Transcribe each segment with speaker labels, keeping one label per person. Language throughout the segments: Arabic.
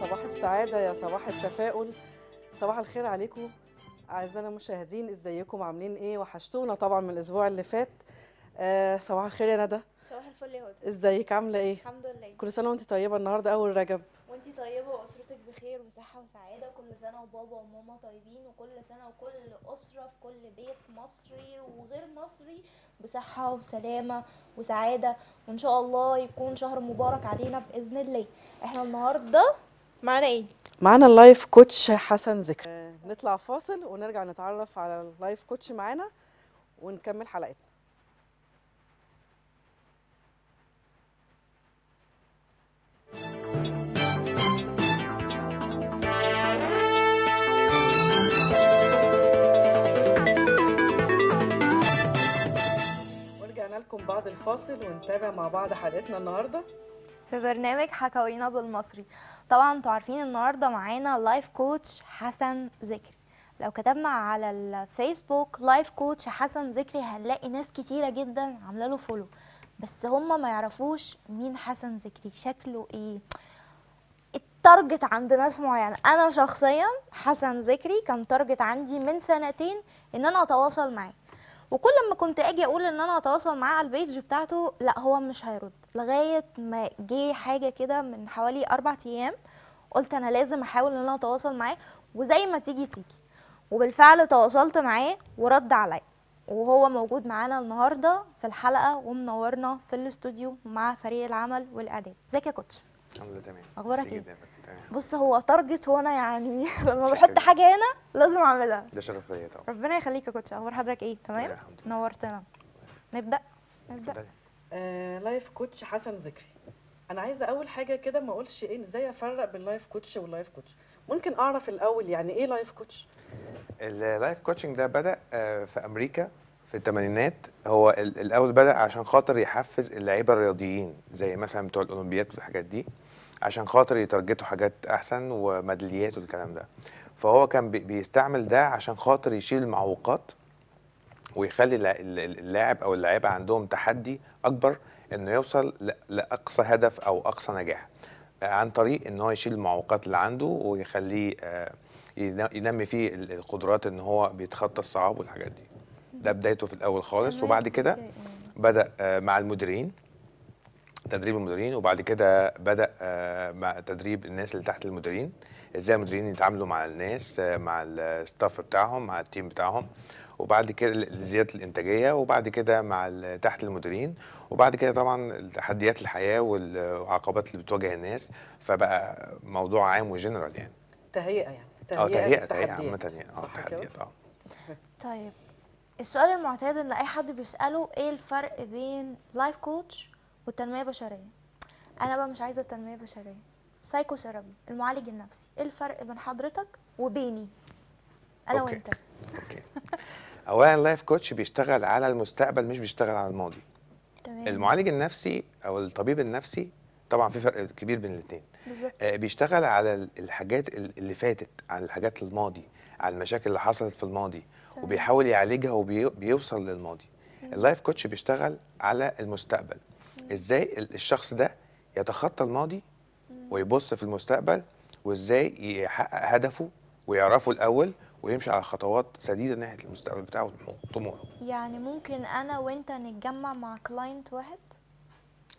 Speaker 1: صباح السعادة يا صباح التفاؤل صباح الخير عليكم أعزائنا المشاهدين ازيكم عاملين ايه وحشتونا طبعا من الأسبوع اللي فات آه صباح الخير يا ندى صباح الفل يا هدى ازيك عاملة ايه؟ الحمد لله كل سنة وانت طيبة النهاردة أول رجب
Speaker 2: وانت طيبة وأسرتك بخير وصحة وسعادة كل سنة وبابا وماما طيبين وكل سنة وكل أسرة في كل بيت مصري وغير مصري بصحة وسلامة وسعادة وإن شاء الله يكون شهر مبارك علينا بإذن الله احنا النهاردة
Speaker 1: معانا ايه؟ معانا اللايف كوتش حسن ذكري آه، نطلع فاصل ونرجع نتعرف على اللايف كوتش معانا ونكمل حلقتنا
Speaker 3: ورجعنا لكم بعد الفاصل
Speaker 1: ونتابع مع بعض حلقتنا النهارده في برنامج حكاوينا بالمصري طبعا انتوا
Speaker 2: عارفين النهارده معانا لايف كوتش حسن ذكري لو كتبنا على الفيسبوك لايف كوتش حسن ذكري هنلاقي ناس كتيره جدا عامله له فولو بس هم ما يعرفوش مين حسن ذكري شكله ايه التارجت عند ناس معينه انا شخصيا حسن ذكري كان تارجت عندي من سنتين ان انا اتواصل معاه وكل ما كنت اجي اقول ان انا اتواصل معاه على البيج بتاعته لا هو مش هيرد لغايه ما جه حاجه كده من حوالي اربع ايام قلت انا لازم احاول ان انا اتواصل معاه وزي ما تيجي تيجي وبالفعل تواصلت معاه ورد عليا وهو موجود معانا النهارده في الحلقه ومنورنا في الاستوديو مع فريق العمل والاعداد ازيك يا كوتش
Speaker 4: الحمد لله تمام اخبارك ايه
Speaker 2: بص هو تارجت وانا يعني لما بحط حاجه هنا لازم اعملها
Speaker 4: ده شرف ليا طبعا
Speaker 2: ربنا يخليك يا كوتش اخبار حضرتك ايه تمام نورتنا نبدا
Speaker 1: نبدا لايف آه، كوتش حسن ذكري انا عايزه اول حاجه كده ما اقولش ايه ازاي افرق بين لايف كوتش واللايف كوتش ممكن اعرف الاول يعني ايه لايف كوتش
Speaker 4: اللايف كوتشنج ده بدا آه، في امريكا في الثمانينات هو الاول بدا عشان خاطر يحفز اللعيبه الرياضيين زي مثلا بتوع الاولمبياد والحاجات دي عشان خاطر يترجتوا حاجات احسن وميداليات والكلام ده فهو كان بيستعمل ده عشان خاطر يشيل المعوقات ويخلي اللاعب او اللاعبه عندهم تحدي اكبر انه يوصل لاقصى هدف او اقصى نجاح عن طريق ان هو يشيل المعوقات اللي عنده ويخليه آه، ينمي فيه القدرات ان هو بيتخطى الصعاب والحاجات دي ده بدايته في الاول خالص وبعد كده بدا آه، مع المديرين تدريب المديرين وبعد كده بدا آه، مع تدريب الناس اللي تحت المديرين ازاي المديرين يتعاملوا مع الناس مع الستاف بتاعهم مع التيم بتاعهم وبعد كده زياده الانتاجيه وبعد كده مع تحت المديرين وبعد كده طبعا تحديات الحياه والعقبات اللي بتواجه الناس فبقى موضوع عام وجنرال يعني
Speaker 1: تهيئه يعني تهيئه اه تهيئه تهيئه عامه اه تحديات اه
Speaker 2: طيب السؤال المعتاد ان اي حد بيساله ايه الفرق بين لايف كوتش والتنميه البشريه انا بقى مش عايزه التنميه البشريه سايكو سيرابي المعالج النفسي ايه الفرق بين حضرتك وبيني انا أوكي. وانت اوكي
Speaker 4: اولا اللايف كوتش بيشتغل على المستقبل مش بيشتغل على الماضي
Speaker 3: تمام المعالج
Speaker 4: النفسي او الطبيب النفسي طبعا في فرق كبير بين الاثنين آه بيشتغل على الحاجات اللي فاتت على الحاجات الماضي على المشاكل اللي حصلت في الماضي تمام. وبيحاول يعالجها وبيوصل للماضي اللايف كوتش بيشتغل على المستقبل مم. ازاي الشخص ده يتخطى الماضي مم. ويبص في المستقبل وازاي يحقق هدفه ويعرفه الاول ويمشي على خطوات سديده ناحيه المستقبل بتاعه وطموحه
Speaker 2: يعني ممكن انا وانت نتجمع مع كلاينت واحد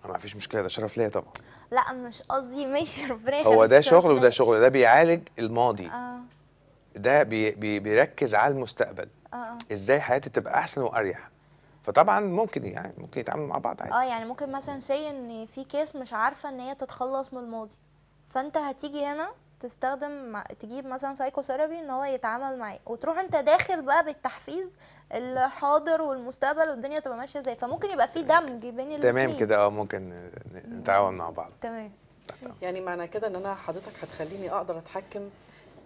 Speaker 4: ما فيش مشكله ده شرف ليا طبعا
Speaker 2: لا مش قصدي ماشي ربنا هو ده شغل وده
Speaker 4: شغل ده بيعالج الماضي آه. ده بي بي بيركز على المستقبل آه،, آه. ازاي حياتي تبقى احسن واريح فطبعا ممكن يعني ممكن يتعاملوا مع بعض عادي اه
Speaker 2: يعني ممكن مثلا سي ان في كيس مش عارفه ان هي تتخلص من الماضي فانت هتيجي هنا تستخدم تجيب مثلا سايكو ثيرابي ان هو يتعامل معاه وتروح انت داخل بقى بالتحفيز الحاضر والمستقبل والدنيا تبقى ماشيه ازاي فممكن يبقى في دمج بين الاثنين تمام
Speaker 4: كده اه ممكن نتعاون مع بعض
Speaker 1: تمام يعني معنى كده ان انا حضرتك هتخليني اقدر اتحكم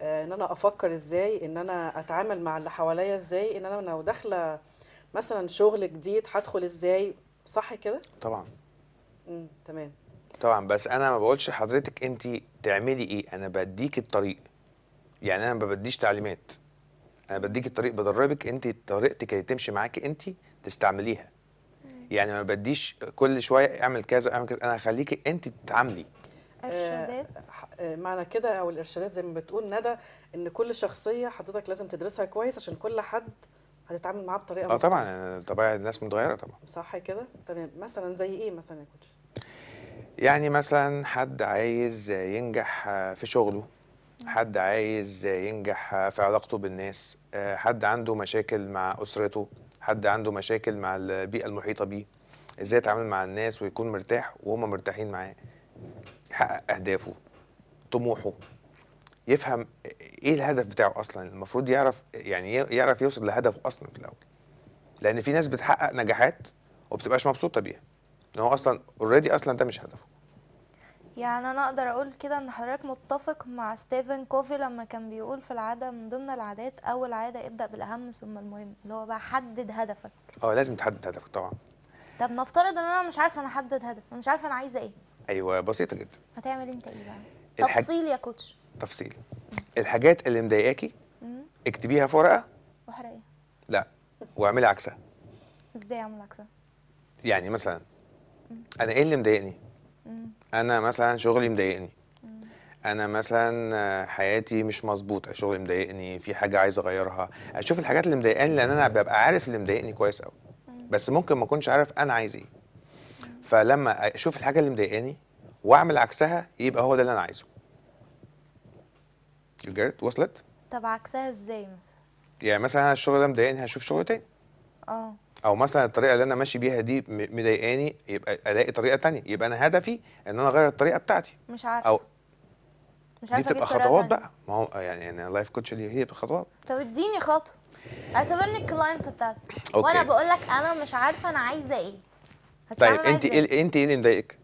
Speaker 1: آه، ان انا افكر ازاي ان انا اتعامل مع اللي حواليا ازاي ان انا لو داخله مثلا شغل جديد هدخل ازاي صح كده طبعا امم تمام
Speaker 4: طبعا بس انا ما بقولش لحضرتك انت تعملي ايه انا بديك الطريق يعني انا ما بديش تعليمات انا بديك الطريق بدربك انت طريقتك اللي تمشي معاكي انت تستعمليها يعني ما بديش كل شويه اعمل كذا اعمل كذا انا هخليكي انت تتعاملي
Speaker 1: ارشادات آه، آه، معنى كده او الارشادات زي ما بتقول ندى ان كل شخصيه حضرتك لازم تدرسها كويس عشان كل حد هتتعامل معاه بطريقه اه
Speaker 4: طبعا طبيعه الناس متغيره طبعا
Speaker 1: صح كده تمام مثلا زي ايه مثلا يا كوتش
Speaker 4: يعني مثلا حد عايز ينجح في شغله حد عايز ينجح في علاقته بالناس حد عنده مشاكل مع أسرته حد عنده مشاكل مع البيئة المحيطة بيه ازاي يتعامل مع الناس ويكون مرتاح وهم مرتاحين معاه يحقق أهدافه طموحه يفهم ايه الهدف بتاعه اصلا المفروض يعرف يعني يعرف يوصل لهدفه اصلا في الاول لان في ناس بتحقق نجاحات وبتبقاش مبسوطه بيها ان هو اصلا اوريدي اصلا ده مش هدفه
Speaker 2: يعني انا اقدر اقول كده ان حضرتك متفق مع ستيفن كوفي لما كان بيقول في العاده من ضمن العادات اول عاده ابدا بالاهم ثم المهم اللي هو بقى حدد هدفك
Speaker 4: اه لازم تحدد هدفك طبعا
Speaker 2: طب نفترض ان انا مش عارفه انا احدد هدف انا مش عارفه انا عايزه ايه
Speaker 4: ايوه بسيطه جدا
Speaker 2: هتعمل انت ايه بقى الحاج... تفصيل يا كوتش
Speaker 4: تفصيل الحاجات اللي مضايقاكي اكتبيها في ورقه واحرقيها لا واعملي عكسها
Speaker 2: ازاي اعمل عكسها
Speaker 4: يعني مثلا انا ايه اللي مضايقني انا مثلا شغلي مضايقني انا مثلا حياتي مش مظبوطه شغلي مضايقني في حاجه عايز اغيرها اشوف الحاجات اللي مضايقاني لان انا ببقى عارف اللي مضايقني كويس قوي بس ممكن ما اكونش عارف انا عايز ايه فلما اشوف الحاجه اللي مضايقاني واعمل عكسها يبقى هو ده اللي انا عايزه جيت وصلت
Speaker 2: طب عكسها ازاي مثلا
Speaker 4: يعني مثلا انا الشغل ده مضايقني هشوف شغل تاني اه او مثلا الطريقه اللي انا ماشي بيها دي مضايقاني يبقى الاقي طريقه تانية يبقى انا هدفي ان انا اغير الطريقه بتاعتي مش عارف او مش عارفه دي تبقى خطوات بقى ما هو يعني انا لايف كوتش دي هي خطوات
Speaker 2: طب اديني خطوه اعتبرني الكلاينت بتاعتك أوكي. وانا بقول لك انا مش عارفه انا عايزه ايه طيب انت
Speaker 4: ايه انت ايه اللي مضايقك؟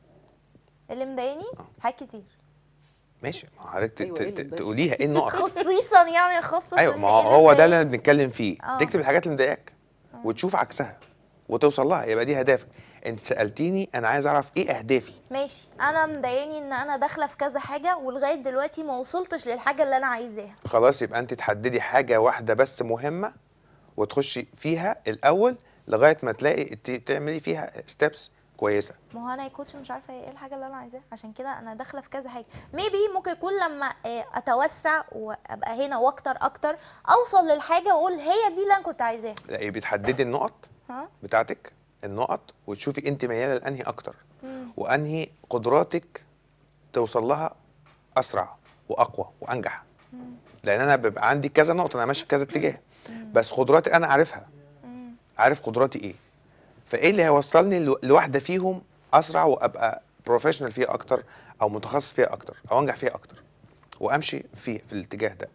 Speaker 2: اللي مضايقني آه. حاجات كتير
Speaker 4: ماشي ما حضرتك أيوة إيه تقوليها ايه النقط
Speaker 2: خصيصا يعني خصص ايوه ما
Speaker 4: إيه هو ده اللي انا بنتكلم فيه آه. تكتب الحاجات اللي مضايقاك وتشوف عكسها وتوصل لها يبقى دي هدفك انت سالتيني انا عايز اعرف ايه اهدافي
Speaker 2: ماشي انا مضايقني ان انا داخله في كذا حاجه ولغايه دلوقتي ما وصلتش للحاجه اللي انا عايزاها
Speaker 4: خلاص يبقى انت تحددي حاجه واحده بس مهمه وتخشي فيها الاول لغايه ما تلاقي تعملي فيها ستيبس كويسه
Speaker 2: ما هو انا يا كوتش مش عارفه ايه الحاجه اللي انا عايزاها عشان كده انا داخله في كذا حاجه ميبي ممكن يكون لما آه، اتوسع وابقى هنا واكتر اكتر اوصل للحاجه واقول هي دي اللي انا كنت عايزاها
Speaker 4: لا بتحددي آه. النقط بتاعتك النقط وتشوفي انت مياله لانهي اكتر وانهي قدراتك توصل لها اسرع واقوى وانجح لان انا بيبقى عندي كذا نقطه انا ماشي في كذا اتجاه بس قدراتي انا عارفها عارف قدراتي ايه فايه اللي هيوصلني لواحده فيهم اسرع وابقى بروفيشنال فيها اكتر او متخصص فيها اكتر او انجح فيها اكتر وامشي في في الاتجاه ده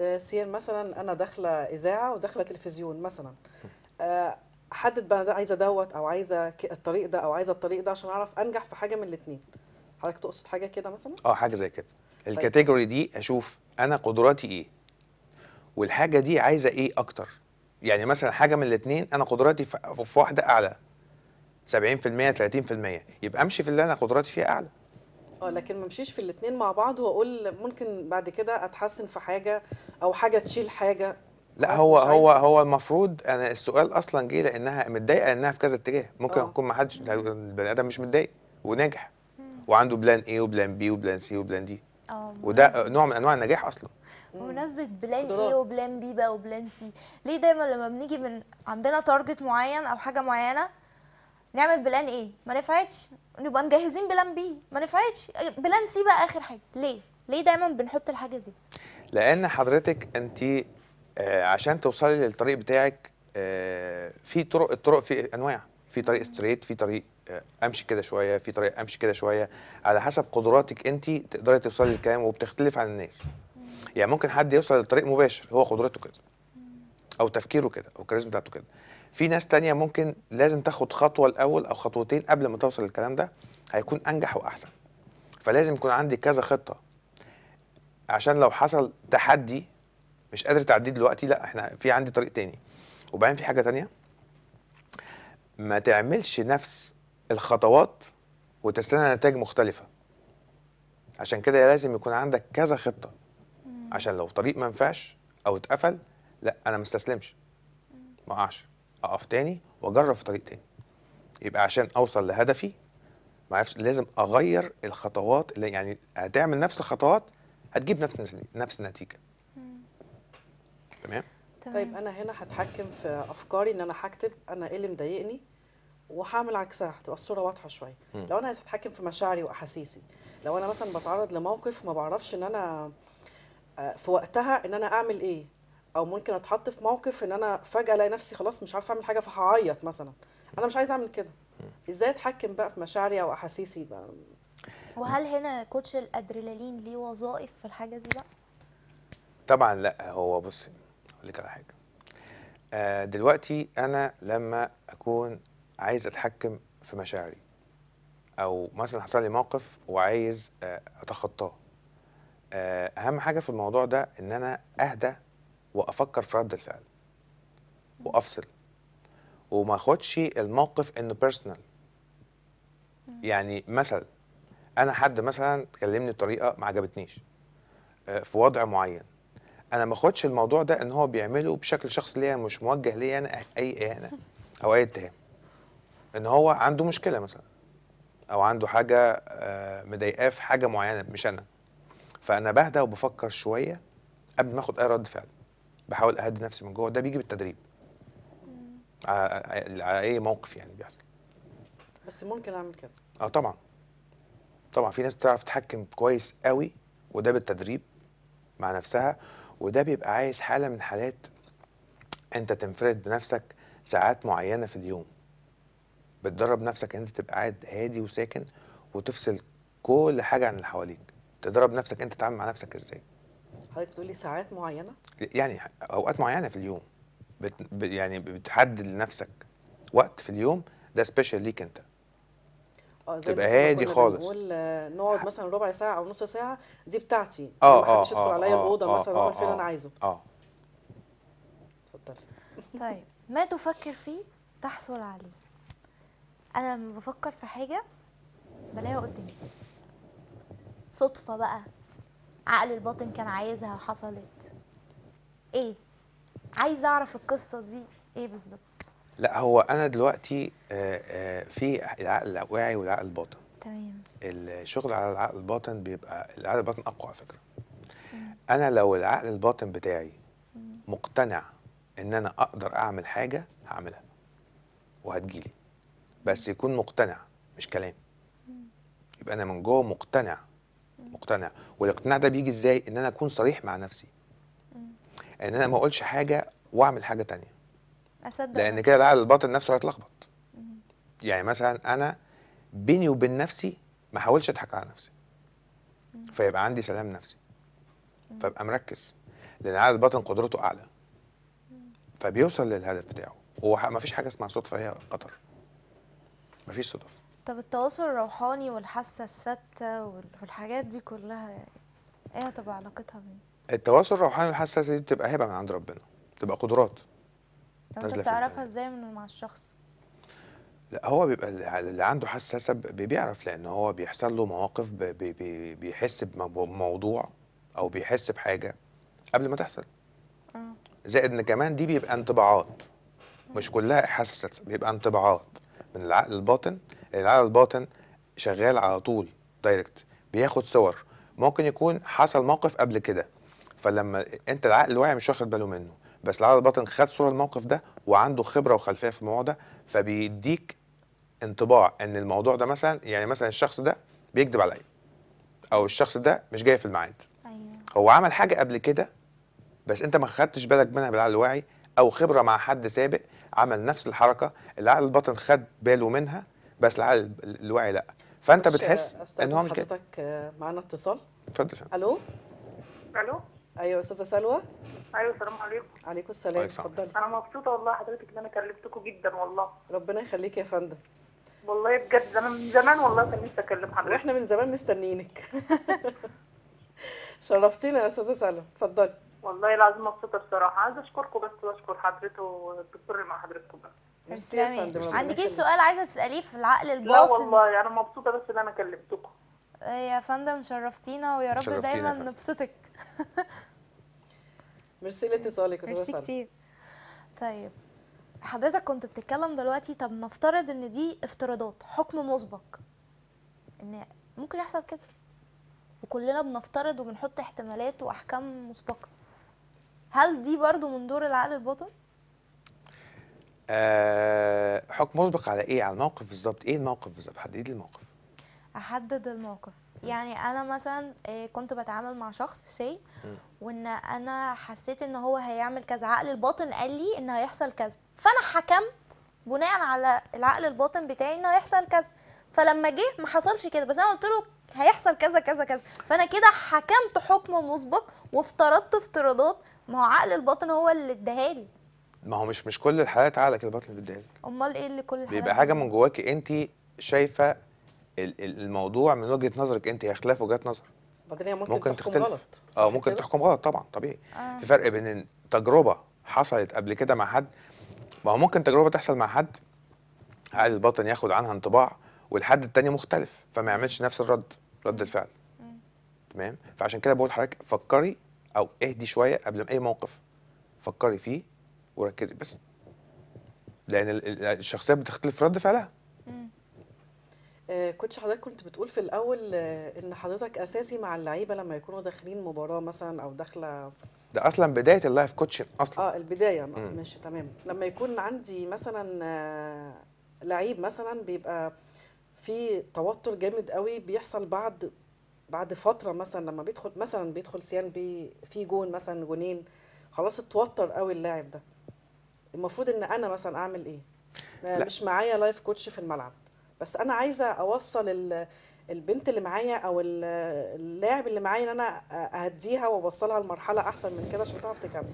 Speaker 1: آه، سير مثلا انا داخله اذاعه وداخله تلفزيون مثلا آه، احدد بقى ده عايزه دوت او عايزه الطريق ده او عايزه الطريق ده عشان اعرف انجح في حاجه من الاثنين حضرتك تقصد حاجه كده مثلا
Speaker 4: اه حاجه زي كده طيب. الكاتيجوري دي اشوف انا قدراتي ايه والحاجه دي عايزه ايه اكتر يعني مثلا حاجه من الاثنين انا قدراتي في واحده اعلى 70% 30% يبقى امشي في اللي انا قدراتي فيها اعلى
Speaker 1: اه لكن ما امشيش في الاثنين مع بعض واقول ممكن بعد كده اتحسن في حاجه او حاجه تشيل حاجه
Speaker 4: لا أه، هو هو هو المفروض انا السؤال اصلا جه لانها متضايقه انها في كذا اتجاه ممكن يكون آه. ما حدش البني ادم مش متضايق وناجح وعنده بلان ايه وبلان بي وبلان سي وبلان دي وده نوع من انواع النجاح اصلا
Speaker 2: بمناسبه بلان ايه وبلان بي بقى وبلان سي ليه دايما لما بنيجي من عندنا تارجت معين او حاجه معينه نعمل بلان ايه ما نفعتش نبقى مجهزين بلان بي ما نفعتش بلان سي بقى اخر حاجه ليه ليه دايما بنحط الحاجه دي
Speaker 4: لان حضرتك انت آه، عشان توصلي للطريق بتاعك آه، في طرق الطرق في انواع في طريق ستريت في طريق آه، امشي كده شويه في طريق امشي كده شويه على حسب قدراتك انت تقدري توصلي للكلام وبتختلف عن الناس يعني ممكن حد يوصل للطريق مباشر هو قدرته كده او تفكيره كده او الكاريزما بتاعته كده في ناس تانية ممكن لازم تاخد خطوه الاول او خطوتين قبل ما توصل للكلام ده هيكون انجح واحسن فلازم يكون عندي كذا خطه عشان لو حصل تحدي مش قادر تعديه دلوقتي لا احنا في عندي طريق تاني وبعدين في حاجه تانية ما تعملش نفس الخطوات وتستنى نتائج مختلفه عشان كده لازم يكون عندك كذا خطه عشان لو طريق ما نفعش او اتقفل لا انا ما استسلمش ما اقعش اقف تاني واجرب في طريق تاني يبقى عشان اوصل لهدفي ما عرفش لازم اغير الخطوات اللي يعني هتعمل نفس الخطوات هتجيب نفس نفس النتيجه تمام
Speaker 1: طيب انا هنا هتحكم في افكاري ان انا هكتب انا ايه اللي مضايقني وهعمل عكسها هتبقى الصوره واضحه شويه لو انا عايز اتحكم في مشاعري واحاسيسي لو انا مثلا بتعرض لموقف ما بعرفش ان انا في وقتها ان انا اعمل ايه او ممكن اتحط في موقف ان انا فجاه الاقي نفسي خلاص مش عارفه اعمل حاجه فهعيط مثلا انا مش عايزه اعمل كده ازاي اتحكم بقى في مشاعري او احاسيسي بقى
Speaker 2: وهل هنا كوتش الادرينالين ليه وظائف في الحاجه دي بقى
Speaker 4: طبعا لا هو بصي اقول لك على حاجه آه دلوقتي انا لما اكون عايز اتحكم في مشاعري او مثلا حصل لي موقف وعايز آه اتخطاه آه، اهم حاجه في الموضوع ده ان انا اهدى وافكر في رد الفعل وافصل وما اخدش الموقف انه بيرسونال يعني مثلا انا حد مثلا كلمني بطريقه ما عجبتنيش آه، في وضع معين انا ما اخدش الموضوع ده ان هو بيعمله بشكل شخصي ليا مش موجه ليا انا أه-، اي اهانه او اي اتهام ان هو عنده مشكله مثلا او عنده حاجه مضايقاه في حاجه معينه مش انا فانا بهدى وبفكر شويه قبل ما اخد اي رد فعل بحاول اهدي نفسي من جوه ده بيجي بالتدريب على اي موقف يعني بيحصل
Speaker 1: بس ممكن اعمل كده
Speaker 4: اه طبعا طبعا في ناس بتعرف تتحكم كويس قوي وده بالتدريب مع نفسها وده بيبقى عايز حاله من حالات انت تنفرد بنفسك ساعات معينه في اليوم بتدرب نفسك ان انت تبقى قاعد هادي وساكن وتفصل كل حاجه عن اللي حواليك تدرب نفسك انت تتعامل مع نفسك ازاي
Speaker 1: حضرتك بتقولي ساعات معينه
Speaker 4: يعني اوقات معينه في اليوم بت يعني بتحدد لنفسك وقت في اليوم ده سبيشال ليك انت
Speaker 1: آه، تبقى هادي خالص نقعد مثلا ربع ساعه او نص ساعه دي بتاعتي اه اه محدش يدخل عليا الاوضه آه، مثلا واعمل فيها اللي آه، انا عايزه اه اتفضلي
Speaker 2: طيب ما تفكر فيه تحصل عليه انا لما بفكر في حاجه بلاقيها قدامي صدفة بقى عقل الباطن كان عايزها حصلت ايه عايزه اعرف القصة دي ايه بالظبط
Speaker 4: لا هو انا دلوقتي آه، آه، في العقل الواعي والعقل الباطن تمام الشغل على العقل الباطن بيبقى العقل الباطن اقوى على فكره مم. انا لو العقل الباطن بتاعي مقتنع ان انا اقدر اعمل حاجه هعملها وهتجيلي بس يكون مقتنع مش كلام يبقى انا من جوه مقتنع مقتنع والاقتناع ده بيجي ازاي ان انا اكون صريح مع نفسي ان انا ما اقولش حاجه واعمل حاجه تانية اصدق لان كده العقل الباطن نفسه هيتلخبط يعني مثلا انا بيني وبين نفسي ما احاولش اضحك على نفسي فيبقى عندي سلام نفسي فابقى مركز لان العقل الباطن قدرته اعلى فبيوصل للهدف بتاعه هو ما فيش حاجه اسمها صدفه هي قدر ما فيش صدف
Speaker 2: طب التواصل الروحاني والحاسه السادسه والحاجات دي كلها يعني ايه هتبقى علاقتها بيه؟
Speaker 4: التواصل الروحاني والحاسه السادسه دي بتبقى هبه من عند ربنا بتبقى قدرات طب انت بتعرفها
Speaker 2: ازاي من مع الشخص؟
Speaker 4: لا هو بيبقى اللي عنده حساسه بيعرف لان هو بيحصل له مواقف بي بي بيحس بموضوع او بيحس بحاجه قبل ما تحصل آه. زائد ان كمان دي بيبقى انطباعات مش كلها حساسه بيبقى انطباعات من العقل الباطن العقل الباطن شغال على طول دايركت بياخد صور ممكن يكون حصل موقف قبل كده فلما انت العقل الواعي مش واخد باله منه بس العقل الباطن خد صوره الموقف ده وعنده خبره وخلفيه في الموضوع ده فبيديك انطباع ان الموضوع ده مثلا يعني مثلا الشخص ده بيكذب عليا او الشخص ده مش جاي في الميعاد أيوة. هو عمل حاجه قبل كده بس انت ما خدتش بالك منها بالعقل الواعي او خبره مع حد سابق عمل نفس الحركه العقل الباطن خد باله منها بس العقل الوعي لا فانت بتحس ان هو مش كده حضرتك
Speaker 1: آه، معانا اتصال
Speaker 4: اتفضل الو
Speaker 1: الو ايوه استاذه سلوى ايوه السلام عليكم عليكم السلام اتفضلي انا مبسوطه والله حضرتك ان انا كلمتكم جدا والله ربنا يخليك يا فندم والله بجد انا من زمان والله كان نفسي اكلم حضرتك واحنا من زمان مستنيينك شرفتينا يا استاذه سلوى اتفضلي والله العظيم مبسوطه بصراحه عايز اشكركم بس واشكر
Speaker 5: حضرتك والدكتور اللي مع حضرتكم بس ميرسي عندكيش ايه
Speaker 2: سؤال عايزه تساليه في العقل الباطن لا والله
Speaker 5: انا يعني مبسوطه بس ان انا كلمتكم
Speaker 2: إيه يا فندم شرفتينا ويا رب شرفتينا دايما فندم. نبسطك
Speaker 1: ميرسي لاتصالك ميرسي كتير
Speaker 2: طيب حضرتك كنت بتتكلم دلوقتي طب نفترض ان دي افتراضات حكم مسبق ان ممكن يحصل كده وكلنا بنفترض وبنحط احتمالات واحكام مسبقه هل دي برضو من دور العقل الباطن
Speaker 4: آه حكم مسبق على ايه على الموقف بالظبط ايه الموقف بالظبط حددي لي الموقف
Speaker 2: احدد الموقف يعني انا مثلا آه، كنت بتعامل مع شخص سي وان انا حسيت ان هو هيعمل كذا عقل الباطن قال لي ان هيحصل كذا فانا حكمت بناء على العقل الباطن بتاعي ان هيحصل كذا فلما جه ما حصلش كده بس انا قلت له هيحصل كذا كذا كذا فانا كده حكمت حكم مسبق وافترضت افتراضات ما هو عقل الباطن هو اللي اداها لي
Speaker 4: ما هو مش مش كل الحالات عقلك الباطن اللي بيديها لك
Speaker 2: امال ايه اللي كل الحالات بيبقى حاجه من
Speaker 4: جواكي انت شايفه الموضوع من وجهه نظرك انت خلاف وجهات نظر
Speaker 1: بعدين ممكن, ممكن تحكم
Speaker 4: تختلف. غلط اه ممكن كده؟ تحكم غلط طبعا طبيعي آه. في فرق بين تجربه حصلت قبل كده مع حد ما هو ممكن تجربه تحصل مع حد عقل الباطن ياخد عنها انطباع والحد التاني مختلف فما يعملش نفس الرد رد الفعل تمام فعشان كده بقول لحضرتك فكري او اهدي شويه قبل ما اي موقف فكري فيه وركزي بس لان الشخصيه بتختلف رد فعلها
Speaker 1: آه، كنت حضرتك كنت بتقول في الاول آه، ان حضرتك اساسي مع اللعيبه لما يكونوا داخلين مباراه مثلا او داخله
Speaker 4: ده اصلا بدايه اللايف كوتشنج اصلا
Speaker 1: اه البدايه م. ماشي تمام لما يكون عندي مثلا آه، لعيب مثلا بيبقى في توتر جامد قوي بيحصل بعد بعد فتره مثلا لما بيدخل مثلا بيدخل سيان بي في جون مثلا جونين خلاص اتوتر قوي اللاعب ده المفروض ان انا مثلا اعمل ايه لا. مش معايا لايف كوتش في الملعب بس انا عايزه اوصل البنت اللي معايا او اللاعب اللي معايا ان انا اهديها واوصلها لمرحله احسن من كده عشان تعرف تكمل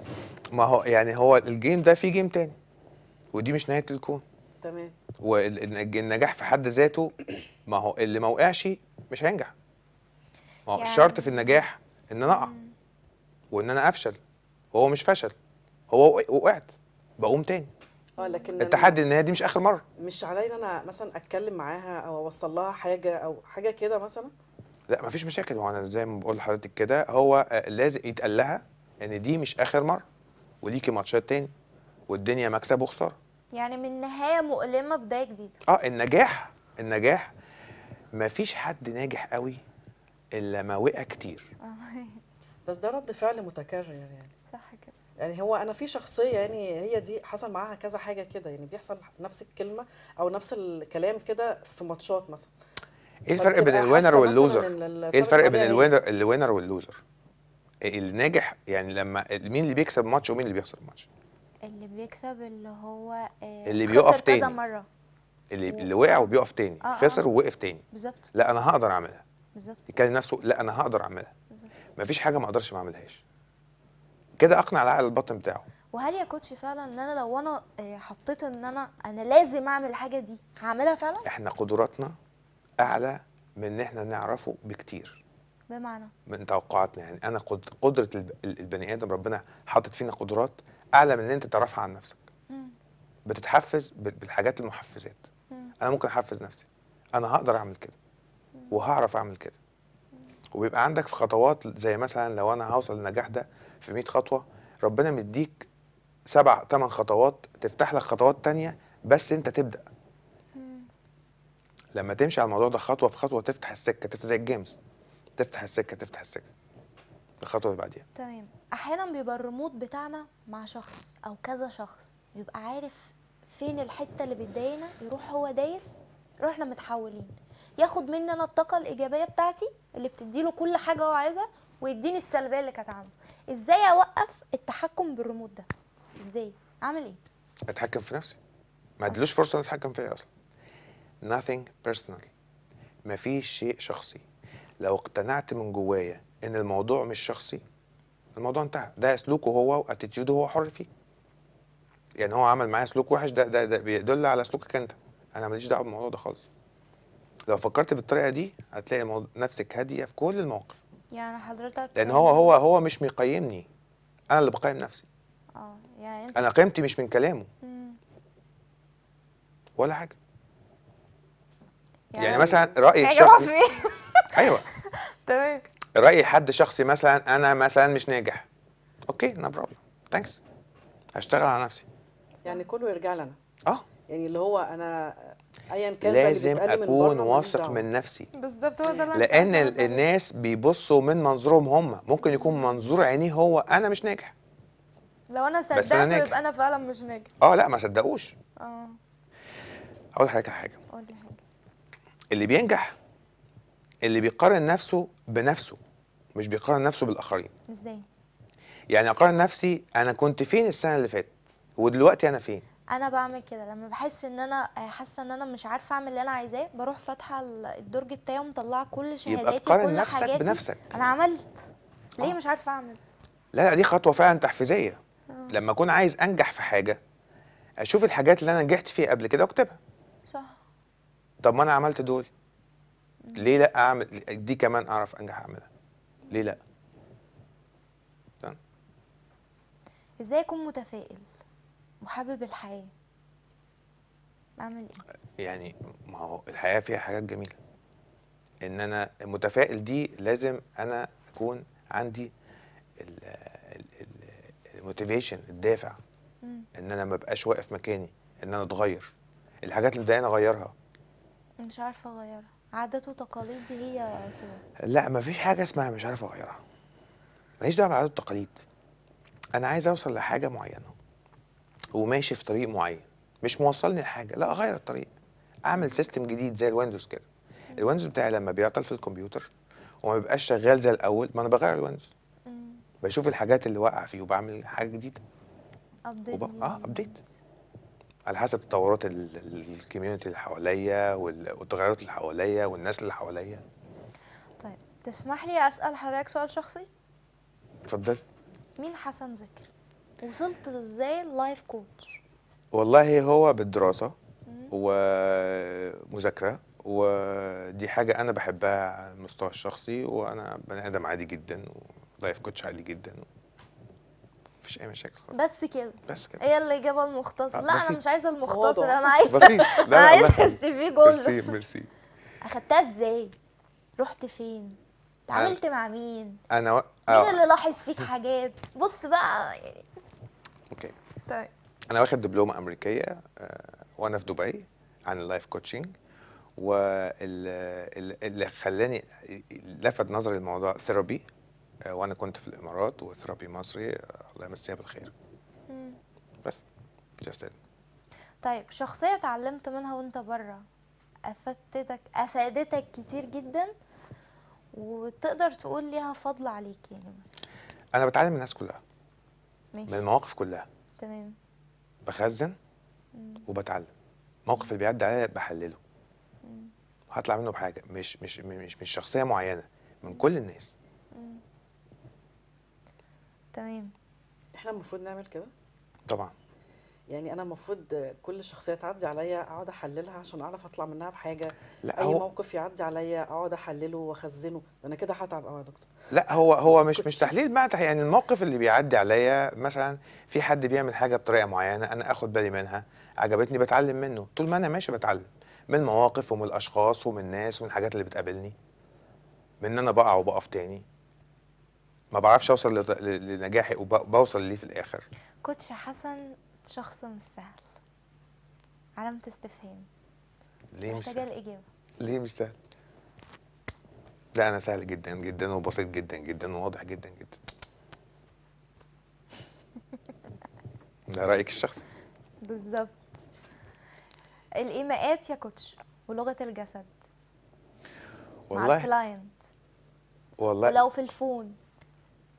Speaker 4: ما هو يعني هو الجيم ده فيه جيم تاني ودي مش نهايه الكون تمام والنجاح في حد ذاته ما هو اللي ما وقعش مش هينجح ما هو يعني. الشرط في النجاح ان انا اقع وان انا افشل هو مش فشل هو وقعت بقوم تاني
Speaker 1: اه لكن التحدي
Speaker 4: ان هي دي مش اخر مره
Speaker 1: مش عليا انا مثلا اتكلم معاها او اوصل لها حاجه او حاجه كده مثلا
Speaker 4: لا مفيش مشاكل هو انا زي ما بقول لحضرتك كده هو آه، لازم يتقال لها ان دي مش اخر مره وليكي ماتشات تاني والدنيا مكسب وخساره
Speaker 2: يعني من نهايه مؤلمه بدايه جديده
Speaker 4: اه النجاح النجاح مفيش حد ناجح قوي الا ما وقع كتير
Speaker 1: آه. بس ده رد فعل متكرر يعني صح كده يعني هو انا في شخصيه يعني هي دي حصل معاها كذا حاجه كده يعني بيحصل نفس الكلمه او نفس الكلام كده في ماتشات مثلا ايه الفرق بين الوينر واللوزر؟ ايه الفرق بين الوينر
Speaker 4: الوينر واللوزر؟ الناجح يعني لما مين اللي بيكسب ماتش ومين اللي بيخسر ماتش؟
Speaker 2: اللي بيكسب اللي هو آه، اللي بيقف تاني كذا مره
Speaker 4: اللي, و... اللي وقع وبيقف تاني آه, آه. خسر آه. ووقف تاني بالظبط لا انا هقدر اعملها بالظبط يكلم نفسه لا انا هقدر اعملها بالظبط مفيش حاجه ما اقدرش ما اعملهاش كده اقنع العقل الباطن بتاعه
Speaker 2: وهل يا كوتش فعلا ان انا لو انا آه، حطيت ان انا انا لازم اعمل الحاجه دي هعملها فعلا احنا
Speaker 4: قدراتنا اعلى من ان احنا نعرفه بكتير بمعنى من توقعاتنا يعني انا قدره البني ادم ربنا حاطط فينا قدرات اعلى من ان انت تعرفها عن نفسك مم. بتتحفز بالحاجات المحفزات مم. انا ممكن احفز نفسي انا هقدر اعمل كده وهعرف اعمل كده وبيبقى عندك في خطوات زي مثلا لو انا هوصل للنجاح ده في 100 خطوه ربنا مديك سبع ثمان خطوات تفتح لك خطوات تانية بس انت تبدا لما تمشي على الموضوع ده خطوه في خطوه تفتح السكه تفتح زي الجيمز تفتح السكه تفتح السكه الخطوه اللي بعديها
Speaker 2: تمام احيانا بيبقى الريموت بتاعنا مع شخص او كذا شخص بيبقى عارف فين الحته اللي بتضايقنا يروح هو دايس رحنا متحولين ياخد مني انا الطاقه الايجابيه بتاعتي اللي بتديله كل حاجه هو عايزها ويديني السلبيه اللي كانت عنده ازاي اوقف التحكم بالريموت ده ازاي اعمل ايه
Speaker 4: اتحكم في نفسي ما ادلوش فرصه اتحكم فيا اصلا nothing personal مفيش شيء شخصي لو اقتنعت من جوايا ان الموضوع مش شخصي الموضوع انتهى ده سلوكه هو واتيتيوده هو حر فيه يعني هو عمل معايا سلوك وحش ده ده, ده بيدل على سلوكك انت انا ماليش دعوه بالموضوع ده خالص لو فكرت بالطريقه دي هتلاقي نفسك هاديه في كل المواقف
Speaker 2: يعني حضرتك
Speaker 4: لان هو هو هو مش مقيمني انا اللي بقيم نفسي
Speaker 3: اه يعني
Speaker 4: انا قيمتي مش من كلامه مم. ولا حاجه يعني, يعني مثلا رايي الشخصي ايوه
Speaker 2: تمام
Speaker 4: راي حد شخصي مثلا انا مثلا مش ناجح اوكي نو بروبلم ثانكس هشتغل على نفسي
Speaker 1: يعني كله يرجع لنا اه يعني اللي هو انا ايا كان لازم اكون واثق من نفسي بالظبط هو ده لان
Speaker 4: الناس بيبصوا من منظورهم هم ممكن يكون منظور عينيه هو انا مش ناجح
Speaker 2: لو انا صدقته يبقى انا فعلا مش ناجح
Speaker 4: اه لا ما صدقوش اه اقول لحضرتك على حاجه قول حاجه اللي بينجح اللي بيقارن نفسه بنفسه مش بيقارن نفسه بالاخرين ازاي يعني اقارن نفسي انا كنت فين السنه اللي فاتت ودلوقتي انا فين
Speaker 2: انا بعمل كده لما بحس ان انا آه، حاسه ان انا مش عارفه اعمل اللي انا عايزاه بروح فاتحه الدرج بتاعي ومطلعه كل شهاداتي يبقى كل نفسك حاجاتي بنفسك انا عملت ليه آه. مش عارفه اعمل
Speaker 4: لا دي خطوه فعلا تحفيزيه آه. لما اكون عايز انجح في حاجه اشوف الحاجات اللي انا نجحت فيها قبل كده واكتبها صح طب ما انا عملت دول ليه لا اعمل دي كمان اعرف انجح اعملها ليه لا
Speaker 2: ازاي اكون متفائل وحابب الحياه بعمل
Speaker 4: ايه يعني ما هو الحياه فيها حاجات جميله ان انا متفائل دي لازم انا اكون عندي الموتيفيشن الدافع مم. ان انا ما بقاش واقف مكاني ان انا اتغير الحاجات اللي مضايقاني اغيرها
Speaker 2: مش عارفه اغيرها عادات وتقاليد دي هي كده
Speaker 4: لا مفيش حاجه اسمها مش عارفه اغيرها ماليش دعوه بالعادات والتقاليد انا عايز اوصل لحاجه معينه وماشي في طريق معين مش موصلني لحاجه لا اغير الطريق اعمل سيستم جديد زي الويندوز كده الويندوز بتاعي لما بيعطل في الكمبيوتر وما بيبقاش شغال زي الاول ما انا بغير الويندوز بشوف الحاجات اللي واقعه فيه وبعمل حاجه جديده ابديت اه ابديت على حسب تطورات الكوميونتي اللي حواليا والتغيرات اللي حواليا والناس اللي حواليا
Speaker 2: طيب تسمح لي اسال حضرتك سؤال شخصي اتفضل مين حسن ذكر؟ وصلت ازاي لايف كوتش
Speaker 4: والله هو بالدراسه ومذاكره ودي حاجه انا بحبها على المستوى الشخصي وانا بني ادم عادي جدا ولايف كوتش عادي جدا مفيش اي مشاكل خالص بس كده بس كده
Speaker 2: هي الاجابه المختصره المختصر آه، لا بسيط. انا مش عايزه المختصر انا عايزه بسيط لا انا عايزه السي جولد ميرسي ميرسي اخدتها ازاي؟ رحت فين؟ اتعاملت مع مين؟
Speaker 4: انا و... مين آه. اللي
Speaker 2: لاحظ فيك حاجات؟ بص بقى يعني اوكي طيب
Speaker 4: انا واخد دبلومه امريكيه وانا في دبي عن اللايف كوتشنج واللي خلاني لفت نظري الموضوع ثيرابي آه، وانا كنت في الامارات وثيرابي مصري آه، الله يمسيها بالخير بس
Speaker 3: جاست
Speaker 2: طيب شخصيه اتعلمت منها وانت بره افادتك افادتك كتير جدا وتقدر تقول ليها فضل عليك يعني مثلا
Speaker 4: انا بتعلم من الناس كلها ماشي. من المواقف كلها تمام بخزن وبتعلم موقف اللي بيعدي عليا بحلله هطلع منه بحاجه مش مش مش مش شخصيه معينه من كل الناس
Speaker 1: تمام احنا المفروض نعمل كده طبعا يعني انا المفروض كل شخصيه تعدي عليا اقعد احللها عشان اعرف اطلع منها بحاجه لا اي هو موقف يعدي عليا اقعد احلله واخزنه انا كده هتعب قوي يا دكتور
Speaker 4: لا هو هو مش مش تحليل بقى يعني الموقف اللي بيعدي عليا مثلا في حد بيعمل حاجه بطريقه معينه انا اخد بالي منها عجبتني بتعلم منه طول ما انا ماشي بتعلم من مواقف ومن الاشخاص ومن الناس ومن الحاجات اللي بتقابلني من ان انا بقع وبقف تاني ما بعرفش اوصل لنجاحي وبوصل ليه في الاخر
Speaker 2: كوتش حسن شخص مش سهل علامة استفهام ليه مش سهل؟ الإجابة
Speaker 4: ليه مش سهل؟ لا أنا سهل جدا جدا وبسيط جدا جدا وواضح جدا جدا ده رأيك الشخصي
Speaker 2: بالظبط الإيماءات يا كوتش ولغة الجسد والله مع الكلاينت والله ولو في الفون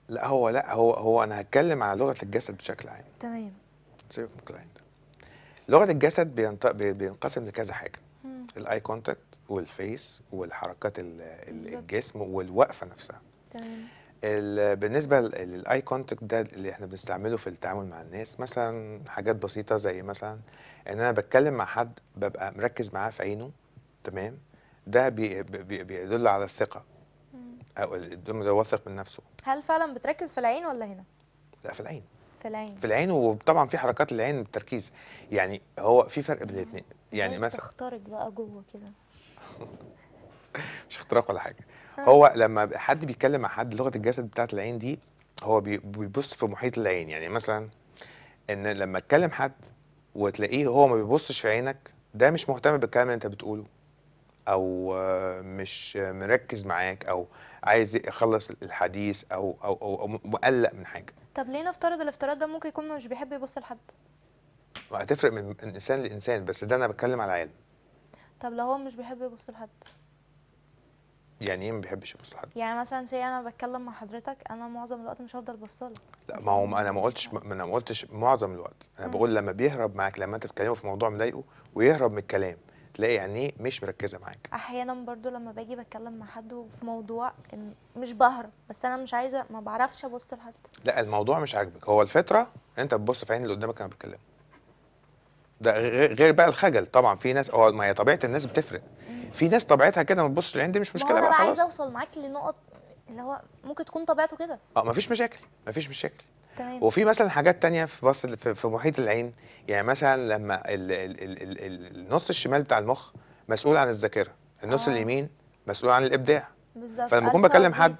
Speaker 4: لا هو لا هو هو انا هتكلم على لغه الجسد بشكل عام تمام سيبك من لغه الجسد بينقسم لكذا حاجه الاي كونتاكت والفيس والحركات الجسم والوقفه نفسها تمام بالنسبه للاي كونتاكت ده اللي احنا بنستعمله في التعامل مع الناس مثلا حاجات بسيطه زي مثلا ان انا بتكلم مع حد ببقى مركز معاه في عينه تمام ده بيدل على الثقه او ده واثق من نفسه
Speaker 2: هل فعلا بتركز في العين ولا هنا لا في العين في العين
Speaker 4: في العين وطبعا في حركات العين بالتركيز يعني هو في فرق بين الاثنين يعني مثلا
Speaker 2: تخترق بقى جوه كده
Speaker 4: مش اختراق ولا حاجه هو لما حد بيتكلم مع حد لغه الجسد بتاعه العين دي هو بيبص في محيط العين يعني مثلا ان لما اتكلم حد وتلاقيه هو ما بيبصش في عينك ده مش مهتم بالكلام اللي انت بتقوله او مش مركز معاك او عايز يخلص الحديث او او, أو مقلق من حاجه
Speaker 2: طب ليه نفترض الافتراض ده ممكن يكون مش بيحب يبص لحد
Speaker 4: هتفرق من انسان لانسان بس ده انا بتكلم على العيال
Speaker 2: طب لو هو مش بيحب يبص لحد
Speaker 4: يعني ايه ما بيحبش يبص لحد
Speaker 2: يعني مثلا سي انا بتكلم مع حضرتك انا معظم الوقت مش هفضل بصلك
Speaker 4: لا ما هو انا ما قلتش ما انا ما قلتش معظم الوقت انا بقول لما بيهرب معاك لما انت بتكلمه في موضوع مضايقه ويهرب من الكلام تلاقي عينيه يعني مش مركزه معاك
Speaker 2: احيانا برضو لما باجي بتكلم مع حد وفي موضوع مش بهرب بس انا مش عايزه ما بعرفش ابص لحد
Speaker 4: لا الموضوع مش عاجبك هو الفتره انت بتبص في عين اللي قدامك لما بتكلم ده غير بقى الخجل طبعا في ناس هو ما هي طبيعه الناس بتفرق في ناس طبيعتها كده ما تبصش للعين دي مش مشكله بقى خلاص انا عايزه
Speaker 2: اوصل معاك لنقط اللي هو ممكن تكون طبيعته كده
Speaker 4: اه مفيش مشاكل مفيش مشاكل وفي مثلا حاجات تانية في بص في محيط العين يعني مثلا لما الـ الـ الـ الـ النص الشمال بتاع المخ مسؤول عن الذاكره النص آه. اليمين مسؤول عن الابداع
Speaker 3: بالظبط فلما اكون بكلم حد